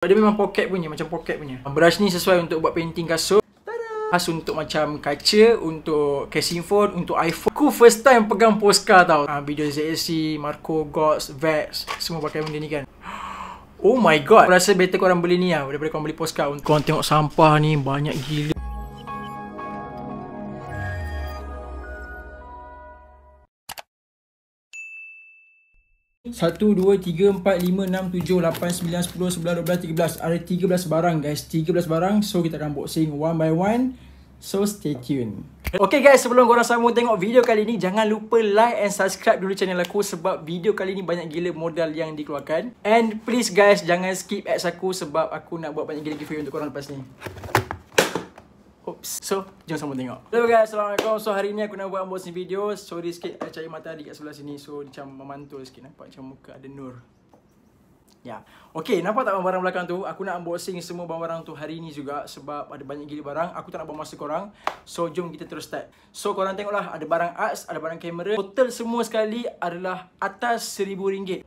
Sebab dia memang pocket punya, macam pocket punya. Brush ni sesuai untuk buat painting kasut. Khas untuk macam kaca, untuk casing phone, untuk iPhone. Aku first time pegang Posca tau. Ha, video ZSC, Marco, Gods, Vex, semua pakai benda ni kan. Oh my god. Aku rasa better korang beli ni lah daripada korang beli Posca. Korang tengok sampah ni banyak gila. satu dua tiga empat lima enam tujuh lapan sembilan sepuluh 9, dua belas tiga belas Ada tiga belas barang guys tiga belas barang So kita akan boxing one by one So stay tuned Ok guys sebelum korang sambung tengok video kali ni Jangan lupa like and subscribe dulu channel aku Sebab video kali ni banyak gila modal yang dikeluarkan And please guys jangan skip ads aku Sebab aku nak buat banyak gila giveaway untuk korang lepas ni Oops. So, jom sama tengok. Hello guys, Assalamualaikum. So, hari ni aku nak buat unboxing video. Sorry sikit, ada mata matahari kat sebelah sini. So, macam memantul sikit. Nampak macam muka ada nur. Ya. Yeah. Okay, nampak tak barang belakang tu? Aku nak unboxing semua barang-barang tu hari ni juga sebab ada banyak gila barang. Aku tak nak buang masa korang. So, jom kita terus start. So, korang tengoklah ada barang arts, ada barang kamera. Total semua sekali adalah atas RM1,000.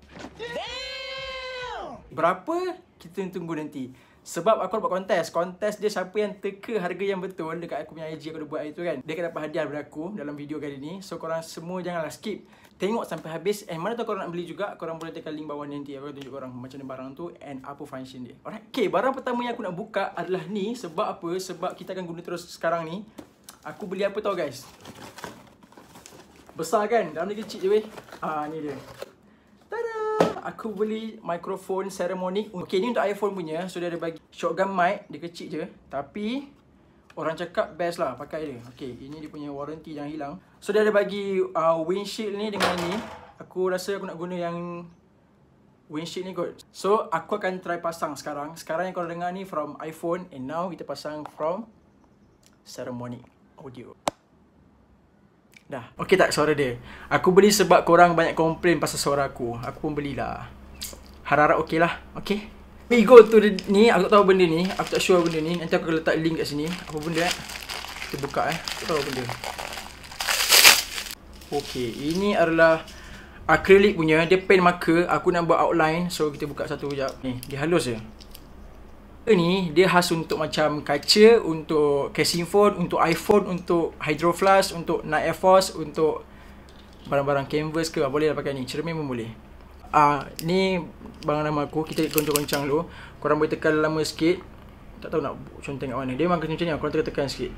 Berapa? Kita tunggu nanti. Sebab aku nak buat kontes Kontes dia siapa yang teka harga yang betul Dekat aku punya IG aku dah buat hari tu kan Dia akan dapat hadiah daripada aku dalam video kali ni So korang semua janganlah skip Tengok sampai habis And eh, mana tu korang nak beli juga Korang boleh tekan link bawah nanti Aku tunjuk korang macam mana barang tu And apa function dia Alright Okay barang pertama yang aku nak buka adalah ni Sebab apa? Sebab kita akan guna terus sekarang ni Aku beli apa tau guys Besar kan? Dalam ni kecil je weh Ah ni dia Tadaa aku beli microphone ceremony. Ok ni untuk iPhone punya. So, dia ada bagi shotgun mic. Dia kecil je. Tapi, orang cakap best lah pakai dia. Ok ini dia punya warranty jangan hilang. So, dia ada bagi uh, windshield ni dengan ni. Aku rasa aku nak guna yang windshield ni kot. So, aku akan try pasang sekarang. Sekarang yang korang dengar ni from iPhone. And now, kita pasang from ceremony audio. Dah. Okey tak suara dia? Aku beli sebab korang banyak komplain pasal suara aku. Aku pun belilah. Harap-harap okey lah. Okey? We go to the ni. Aku tak tahu benda ni. Aku tak sure benda ni. Nanti aku letak link kat sini. Apa benda eh? Kita buka eh. Aku tahu benda. Okey. Ini adalah akrilik punya. Dia pen marker. Aku nak buat outline. So kita buka satu sekejap. Ni. Dia halus je ni dia khas untuk macam kaca untuk casing phone untuk iPhone untuk hydro flask untuk night air force untuk barang-barang canvas ke boleh lah pakai ni cermin pun boleh ah uh, ni bang nama aku kita ikut goncang-goncang dulu korang boleh tekan lama sikit tak tahu nak contoh kat mana dia memang macam ni aku tekan tekan sikit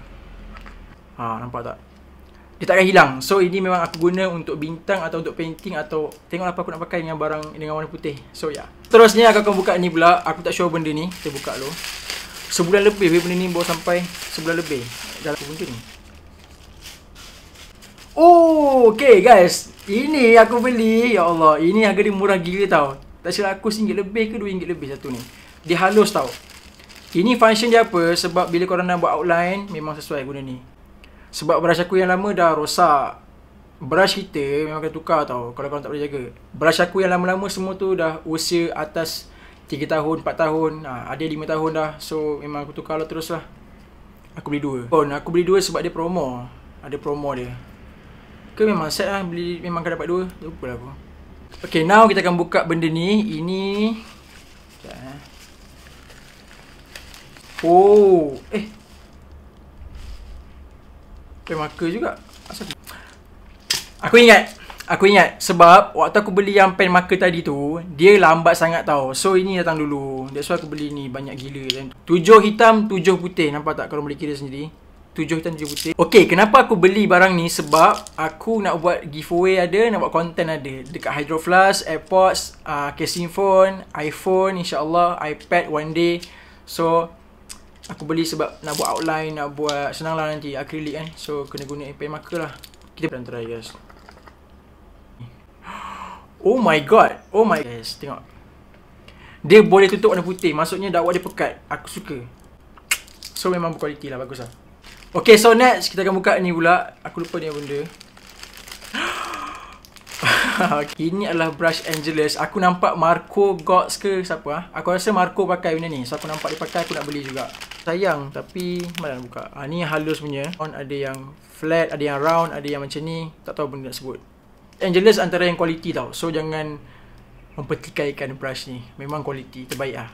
ah uh, nampak tak dia tak akan hilang so ini memang aku guna untuk bintang atau untuk painting atau tengoklah apa aku nak pakai dengan barang dengan warna putih so ya yeah. Seterusnya aku akan buka ni pula. Aku tak show benda ni. Kita buka dulu. Sebulan lebih benda ni bawa sampai sebulan lebih dalam benda ni. Oh, okay guys. Ini aku beli. Ya Allah, ini harga dia murah gila tau. Tak silap aku RM1 lebih ke RM2 lebih satu ni. Dia halus tau. Ini function dia apa? Sebab bila korang nak buat outline, memang sesuai guna ni. Sebab beras aku yang lama dah rosak. Brush kita memang kena tukar tau Kalau korang tak boleh jaga Brush aku yang lama-lama semua tu dah usia atas 3 tahun, 4 tahun ha, Ada 5 tahun dah So memang aku tukar lah terus lah Aku beli 2 Pun aku beli 2 sebab dia promo Ada promo dia Ke memang set lah beli, Memang akan dapat 2 Lupa lah aku Okay now kita akan buka benda ni Ini eh. Oh Eh Pemaka juga Asal Aku ingat Aku ingat Sebab Waktu aku beli yang pen marker tadi tu Dia lambat sangat tau So ini datang dulu That's why aku beli ni Banyak gila kan Tujuh hitam Tujuh putih Nampak tak kalau boleh kira sendiri Tujuh hitam tujuh putih Okay kenapa aku beli barang ni Sebab Aku nak buat giveaway ada Nak buat content ada Dekat Hydro Flask Airpods uh, Casing phone iPhone InsyaAllah iPad one day So Aku beli sebab Nak buat outline Nak buat Senang lah nanti Akrilik kan So kena guna pen marker lah kita pernah try guys Oh my god. Oh my guys, tengok. Dia boleh tutup warna putih. Maksudnya dakwah dia pekat. Aku suka. So memang berkualiti lah. Bagus lah. Okay, so next. Kita akan buka ni pula. Aku lupa ni benda. ini adalah brush Angelus. Aku nampak Marco Gods ke siapa lah. Aku rasa Marco pakai benda ni. So aku nampak dia pakai, aku nak beli juga. Sayang, tapi mana nak buka. Ha, ni halus punya. Ada yang flat, ada yang round, ada yang macam ni. Tak tahu benda nak sebut. Angelus antara yang quality tau. So jangan mempertikaikan brush ni. Memang quality terbaik ah.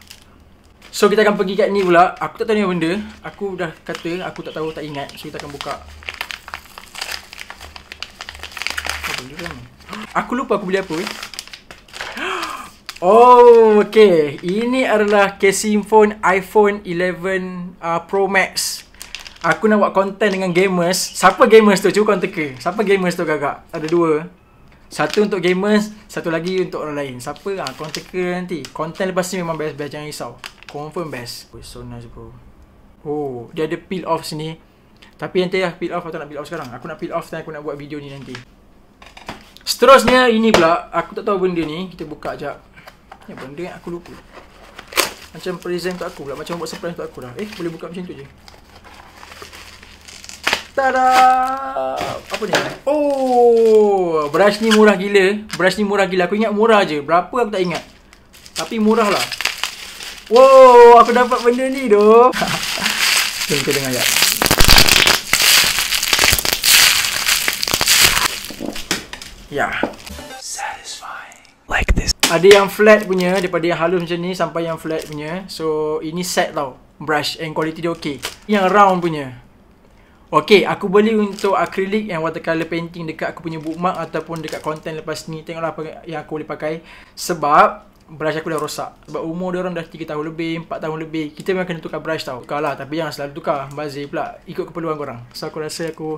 So kita akan pergi kat ni pula. Aku tak tahu ni benda. Aku dah kata aku tak tahu tak ingat. So kita akan buka. Aku lupa aku beli apa eh. Oh, okay. Ini adalah casing phone iPhone 11 uh, Pro Max. Aku nak buat konten dengan gamers. Siapa gamers tu? Cuba kau teka. Siapa gamers tu, kakak? Ada dua. Satu untuk gamers, satu lagi untuk orang lain. Siapa ah kau teka nanti. Konten lepas ni memang best best jangan risau. Confirm best. Oh, so nice bro. Oh, dia ada peel off sini. Tapi nanti lah peel off atau nak peel off sekarang. Aku nak peel off dan aku nak buat video ni nanti. Seterusnya ini pula, aku tak tahu benda ni. Kita buka jap. Ya benda yang aku lupa. Macam present untuk aku pula, macam buat surprise untuk aku lah. Eh, boleh buka macam tu je. Tada! Apa ni? Eh? Oh, brush ni murah gila. Brush ni murah gila. Aku ingat murah aje. Berapa aku tak ingat. Tapi murah lah. Wow, aku dapat benda ni doh. Jom kita dengar ya. Ya. Like this. Ada yang flat punya daripada yang halus macam ni sampai yang flat punya. So, ini set tau. Brush and quality dia okey. Yang round punya. Okay, aku beli untuk akrilik yang watercolor painting dekat aku punya bookmark ataupun dekat konten lepas ni. Tengoklah apa yang aku boleh pakai. Sebab brush aku dah rosak. Sebab umur dia orang dah 3 tahun lebih, 4 tahun lebih. Kita memang kena tukar brush tau. Tukarlah tapi jangan selalu tukar. Bazir pula ikut keperluan korang. So aku rasa aku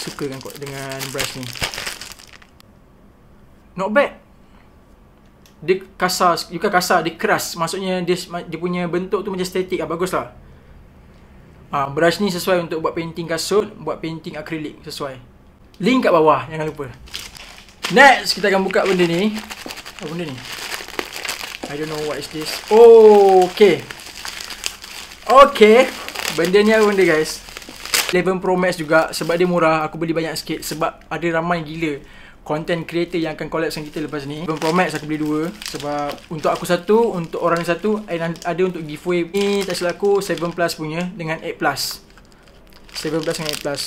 suka dengan, dengan brush ni. Not bad. Dia kasar, bukan kasar, dia keras. Maksudnya dia, dia punya bentuk tu macam static lah. Bagus lah. Ah, ha, brush ni sesuai untuk buat painting kasut, buat painting akrilik sesuai. Link kat bawah, jangan lupa. Next, kita akan buka benda ni. Apa oh, benda ni? I don't know what is this. Oh, okay. Okay. Benda ni apa benda guys? Eleven Pro Max juga sebab dia murah, aku beli banyak sikit sebab ada ramai gila content creator yang akan collab dengan kita lepas ni Belum Pro aku beli dua Sebab untuk aku satu, untuk orang yang satu ada untuk giveaway Ni tak silap aku 7 Plus punya dengan 8 Plus 7 Plus dengan 8 Plus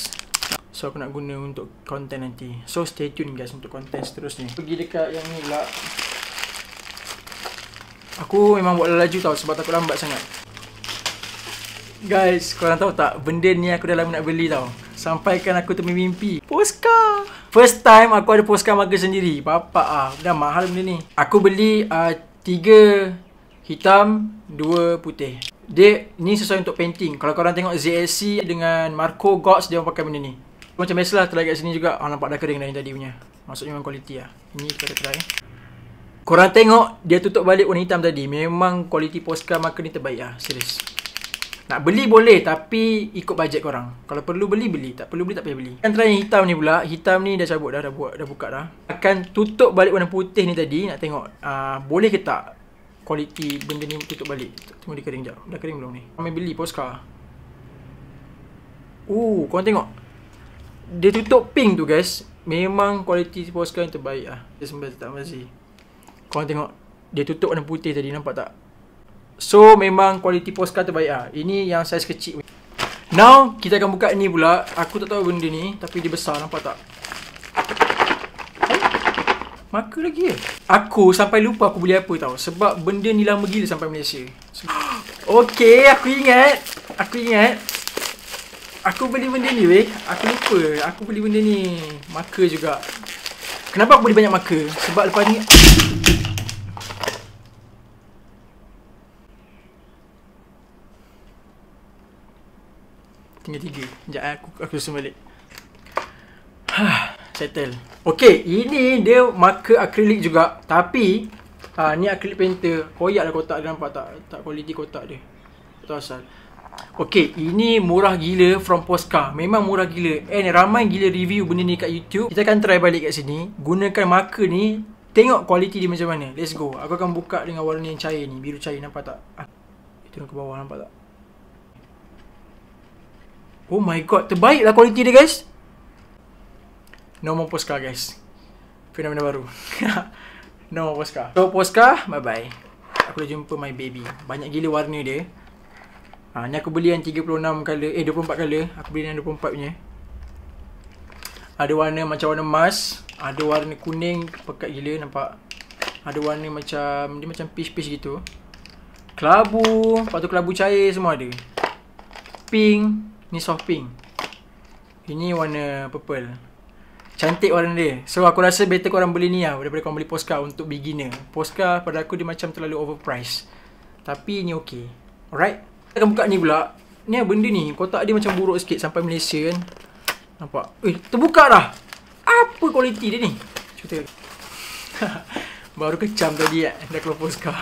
So aku nak guna untuk content nanti So stay tune guys untuk content seterusnya Pergi dekat yang ni pula Aku memang buat laju tau sebab takut lambat sangat Guys, korang tahu tak benda ni aku dah lama nak beli tau Sampaikan aku tu mimpi Posca First time aku ada posca marga sendiri Bapak ah Dah mahal benda ni Aku beli uh, Tiga Hitam Dua putih Dia Ni sesuai untuk painting Kalau korang tengok ZLC Dengan Marco Gods Dia pakai benda ni Macam biasalah Try kat sini juga ah, Nampak dah kering dah yang tadi punya Maksudnya memang kualiti lah Ini kita try Korang tengok Dia tutup balik warna hitam tadi Memang kualiti posca marker ni terbaik lah Serius nak beli boleh tapi ikut bajet korang. Kalau perlu beli, beli. Tak perlu beli, tak payah beli. Antara terakhir hitam ni pula. Hitam ni dah cabut dah. Dah, buat, dah buka dah. Akan tutup balik warna putih ni tadi. Nak tengok uh, boleh ke tak kualiti benda ni tutup balik. Tunggu dia kering sekejap. Dah kering belum ni? Ramai beli poskar. Uh, kau tengok. Dia tutup pink tu guys. Memang kualiti poskar yang terbaik ah. Dia sembah tak masih. Kau tengok. Dia tutup warna putih tadi. Nampak tak? So memang kualiti postcard terbaik ah. Ini yang saiz kecil. Now kita akan buka ni pula. Aku tak tahu benda ni tapi dia besar nampak tak? Eh, maka lagi ya. Aku sampai lupa aku beli apa tau. Sebab benda ni lama gila sampai Malaysia. So, okay, aku ingat. Aku ingat. Aku beli benda ni weh. Aku lupa. Aku beli benda ni. Maka juga. Kenapa aku beli banyak maka? Sebab lepas ni... Tinggal tiga. Sekejap eh. aku, aku susun balik. Settle. Okay, ini dia marker akrilik juga. Tapi, ha, ni akrilik painter. Koyak lah kotak dia nampak tak? Tak quality kotak dia. Tak asal. Okay, ini murah gila from Posca. Memang murah gila. And ramai gila review benda ni kat YouTube. Kita akan try balik kat sini. Gunakan marker ni. Tengok kualiti dia macam mana. Let's go. Aku akan buka dengan warna yang cair ni. Biru cair nampak tak? Ha. Ah, Turun ke bawah nampak tak? Oh my god, terbaik lah quality dia guys. No more postcard guys. Fenomena baru. no more postcard. So postcard, bye bye. Aku dah jumpa my baby. Banyak gila warna dia. Ha, ni aku beli yang 36 color, eh 24 color. Aku beli yang 24 punya. Ada warna macam warna emas. Ada warna kuning, pekat gila nampak. Ada warna macam, dia macam peach-peach gitu. Kelabu, lepas tu kelabu cair semua ada. Pink. Ni soft pink Ini warna purple Cantik warna dia So aku rasa better korang beli ni lah Daripada korang beli Posca untuk beginner Posca pada aku dia macam terlalu overpriced Tapi ni okay Alright Kita akan buka ni pula Ni lah benda ni Kotak dia macam buruk sikit sampai Malaysia kan Nampak Eh terbuka lah. Apa kualiti dia ni Cuba tengok Baru kecam tadi ya Dah keluar Posca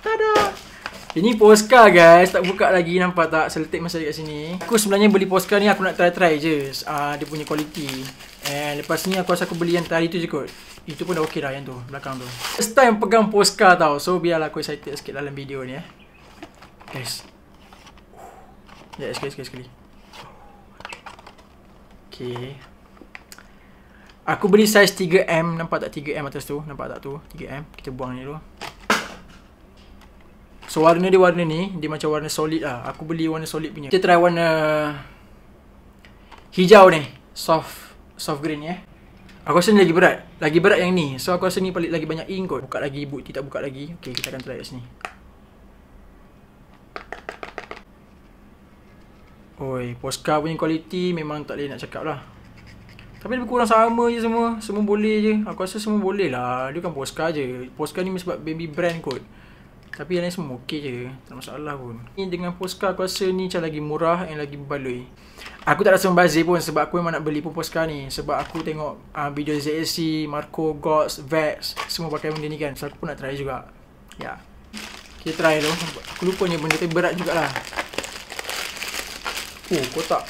Tadaa ini Posca guys, tak buka lagi nampak tak seletik masa dekat sini. Aku sebenarnya beli Posca ni aku nak try-try je ah uh, dia punya quality. And lepas ni aku rasa aku beli yang tadi tu je kot. Itu pun dah okey dah yang tu belakang tu. First time pegang Posca tau. So biarlah aku excited sikit dalam video ni eh. Guys. Ya, yeah, sekali sekali sekali. Okay. Aku beli size 3M, nampak tak 3M atas tu? Nampak tak tu? 3M. Kita buang ni dulu. So warna dia warna ni Dia macam warna solid lah Aku beli warna solid punya Kita try warna Hijau ni Soft Soft green ni ya. eh Aku rasa ni lagi berat Lagi berat yang ni So aku rasa ni paling lagi banyak ink kot Buka lagi bukti tak buka lagi Okay kita akan try kat sini Oi, postcard punya quality memang tak boleh nak cakap lah Tapi lebih kurang sama je semua Semua boleh je Aku rasa semua boleh lah Dia kan postcard je Postcard ni sebab baby brand kot tapi yang lain semua okey je Tak masalah pun Ni dengan poska aku rasa ni macam lagi murah yang lagi berbaloi Aku tak rasa membazir pun Sebab aku memang nak beli pun poska ni Sebab aku tengok uh, video ZSC Marco, Gods, Vex Semua pakai benda ni kan So aku pun nak try juga Ya yeah. Kita try tu Aku lupa ni benda tu berat jugalah Oh kotak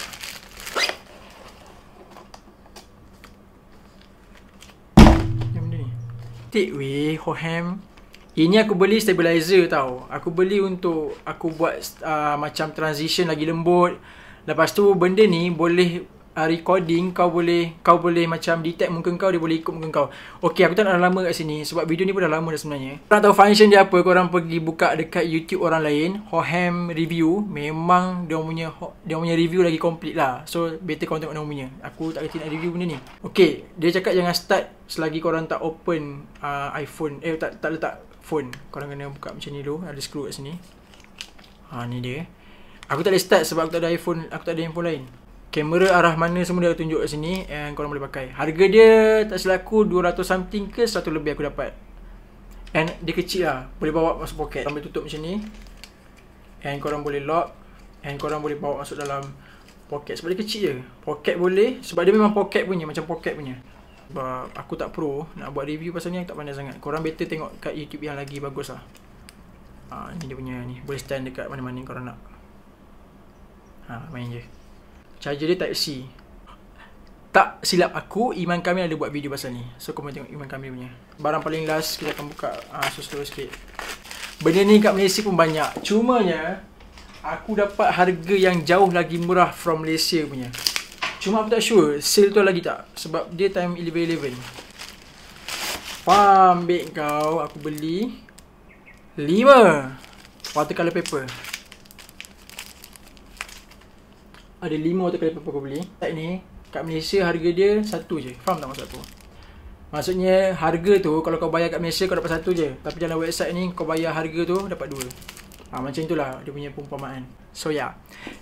Tik weh, ho ham. Ini aku beli stabilizer tau. Aku beli untuk aku buat uh, macam transition lagi lembut. Lepas tu benda ni boleh uh, recording kau boleh kau boleh macam detect muka kau dia boleh ikut muka kau. Okey aku tak nak lama kat sini sebab video ni pun dah lama dah sebenarnya. Kau nak tahu function dia apa kau orang pergi buka dekat YouTube orang lain Hoham review memang dia punya dia punya review lagi complete lah. So better kau tengok dia punya. Aku tak reti nak review benda ni. Okey dia cakap jangan start selagi kau orang tak open uh, iPhone eh tak tak letak phone. Kau orang kena buka macam ni dulu ada screw kat sini. Ha ni dia. Aku tak boleh start sebab aku tak ada iPhone, aku tak ada handphone lain kamera arah mana semua dia akan tunjuk kat sini and korang boleh pakai. Harga dia tak silap aku 200 something ke 100 lebih aku dapat. And dia kecil lah. Boleh bawa masuk poket. Sambil tutup macam ni. And korang boleh lock. And korang boleh bawa masuk dalam poket. Sebab dia kecil je. Poket boleh. Sebab dia memang poket punya. Macam poket punya. Sebab aku tak pro. Nak buat review pasal ni aku tak pandai sangat. Korang better tengok kat YouTube yang lagi bagus lah. Ha, ni dia punya ni. Boleh stand dekat mana-mana korang nak. Ha, main je charger dia type C. Tak silap aku, Iman kami ada buat video pasal ni. So kau tengok Iman kami punya. Barang paling last kita akan buka ah uh, so sikit. Benda ni kat Malaysia pun banyak. Cumanya aku dapat harga yang jauh lagi murah from Malaysia punya. Cuma aku tak sure sale tu lagi tak sebab dia time 11.11. Faham baik kau, aku beli 5 watercolor paper. ada lima atau kali apa kau beli Tak ni kat Malaysia harga dia satu je Faham tak maksud aku? Maksudnya harga tu kalau kau bayar kat Malaysia kau dapat satu je Tapi dalam website ni kau bayar harga tu dapat dua ha, Macam itulah dia punya perumpamaan So ya, yeah.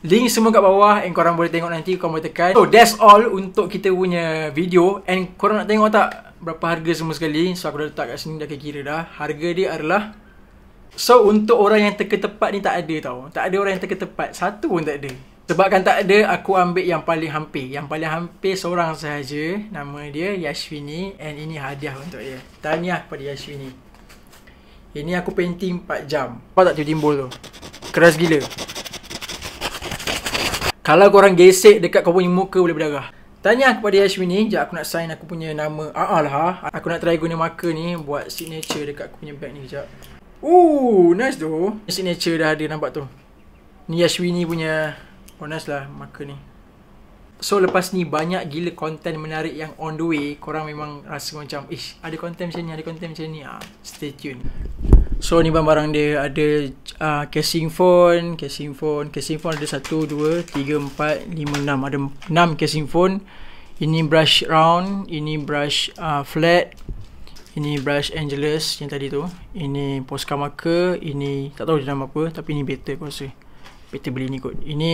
link semua kat bawah and korang boleh tengok nanti korang boleh tekan So that's all untuk kita punya video and korang nak tengok tak berapa harga semua sekali So aku dah letak kat sini dah kira dah Harga dia adalah So untuk orang yang teka tepat ni tak ada tau Tak ada orang yang teka tepat, satu pun tak ada Sebabkan tak ada, aku ambil yang paling hampir. Yang paling hampir seorang sahaja. Nama dia Yashwini. And ini hadiah untuk dia. Tanya kepada Yashwini. Ini aku painting 4 jam. Kau tak timbul tu. Keras gila. Kalau korang gesek dekat kau punya muka boleh berdarah. Tanya kepada Yashwini. Sekejap aku nak sign aku punya nama. Ah, ah lah. Aku nak try guna marker ni buat signature dekat aku punya bag ni sekejap. Oh, nice tu. Signature dah ada nampak tu. Ni Yashwini punya honest lah maka ni So lepas ni banyak gila konten menarik yang on the way Korang memang rasa macam Ish ada konten macam ni ada konten macam ni ah, Stay tune So ni barang-barang dia ada uh, casing phone Casing phone Casing phone ada 1, 2, 3, 4, 5, 6 Ada 6 casing phone Ini brush round Ini brush uh, flat Ini brush angelus yang tadi tu Ini posca marker Ini tak tahu dia nama apa Tapi ini better aku rasa Peter beli ni kot. Ini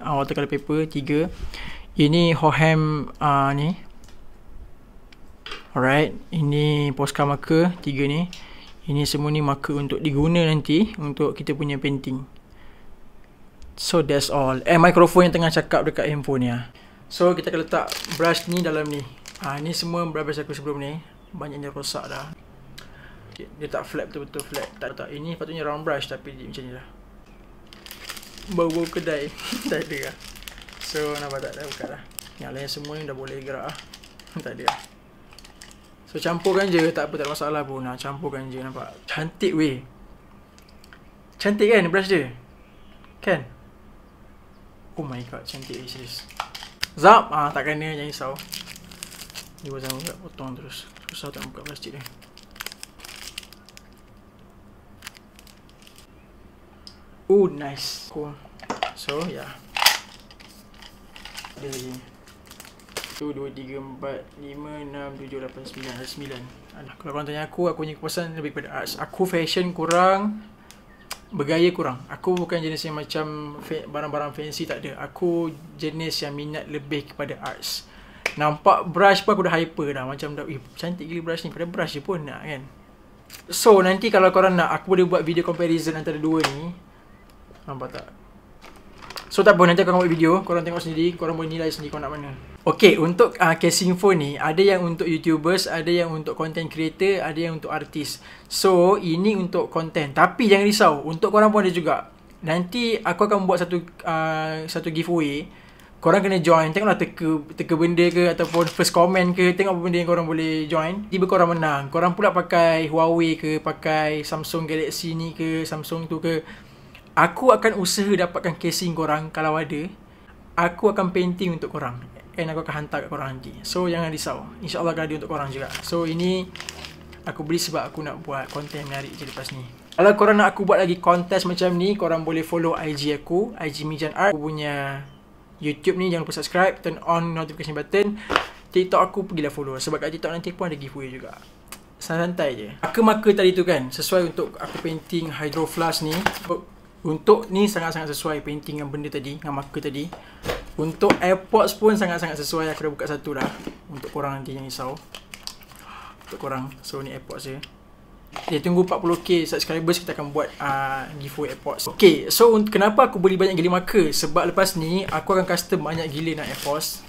uh, ah, watercolor paper Tiga. Ini Hohem uh, ah, ni. Alright. Ini Posca marker 3 ni. Ini semua ni marker untuk diguna nanti untuk kita punya painting. So that's all. Eh microphone yang tengah cakap dekat handphone ni lah. So kita akan letak brush ni dalam ni. Ah uh, ni semua brush aku sebelum ni. Banyaknya rosak dah. Dia tak flat betul-betul flat. Tak tak. Ini patutnya round brush tapi macam ni lah bau kedai tak ada lah. so nampak tak dah buka lah yang lain semua ni dah boleh gerak lah tak ada lah. so campurkan je tak apa tak ada masalah pun nah, campurkan je nampak cantik weh cantik kan brush dia kan oh my god cantik weh serius zap ah, tak kena jangan risau dia pasang buka potong terus susah tak buka plastik dia Oh nice. Cool. So, yeah. dua tiga empat lima enam Ada lagi. 1,2,3,4,5,6,7,8,9,9 Alah, kalau korang tanya aku, aku punya kepuasan lebih pada arts Aku fashion kurang Bergaya kurang Aku bukan jenis yang macam barang-barang fancy tak ada Aku jenis yang minat lebih kepada arts Nampak brush pun aku dah hyper dah Macam dah, eh cantik gila brush ni Pada brush je pun nak kan So, nanti kalau korang nak Aku boleh buat video comparison antara dua ni Nampak tak? So tak apa, nanti korang buat video, korang tengok sendiri, korang boleh nilai sendiri korang nak mana. Okay, untuk uh, ah, casing phone ni, ada yang untuk YouTubers, ada yang untuk content creator, ada yang untuk artis. So, ini untuk content. Tapi jangan risau, untuk korang pun ada juga. Nanti aku akan buat satu uh, satu giveaway. Korang kena join, tengoklah teka, teka benda ke ataupun first comment ke, tengok apa benda yang korang boleh join. Tiba korang menang. Korang pula pakai Huawei ke, pakai Samsung Galaxy ni ke, Samsung tu ke. Aku akan usaha dapatkan casing korang kalau ada. Aku akan painting untuk korang. And aku akan hantar kat korang nanti. So, jangan risau. InsyaAllah akan ada untuk korang juga. So, ini aku beli sebab aku nak buat konten yang menarik je lepas ni. Kalau korang nak aku buat lagi kontes macam ni, korang boleh follow IG aku. IG Mijan Art. Aku punya YouTube ni. Jangan lupa subscribe. Turn on notification button. TikTok aku pergilah follow. Sebab kat TikTok nanti pun ada giveaway juga. Santai-santai je. Maka-maka tadi tu kan. Sesuai untuk aku painting hydro flask ni. Untuk ni sangat-sangat sesuai painting yang benda tadi, yang marker tadi. Untuk AirPods pun sangat-sangat sesuai. Aku dah buka satu dah. Untuk korang nanti yang risau. Untuk korang. So ni AirPods je. Dia tunggu 40k subscribers kita akan buat uh, giveaway AirPods. Okay, so kenapa aku beli banyak gila marker? Sebab lepas ni aku akan custom banyak gila nak AirPods.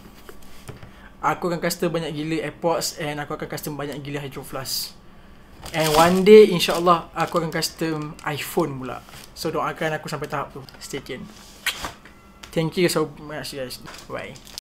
Aku akan custom banyak gila AirPods and aku akan custom banyak gila Hydro Flask. And one day insyaAllah aku akan custom iPhone pula So doakan aku sampai tahap tu Stay tuned Thank you so much guys Bye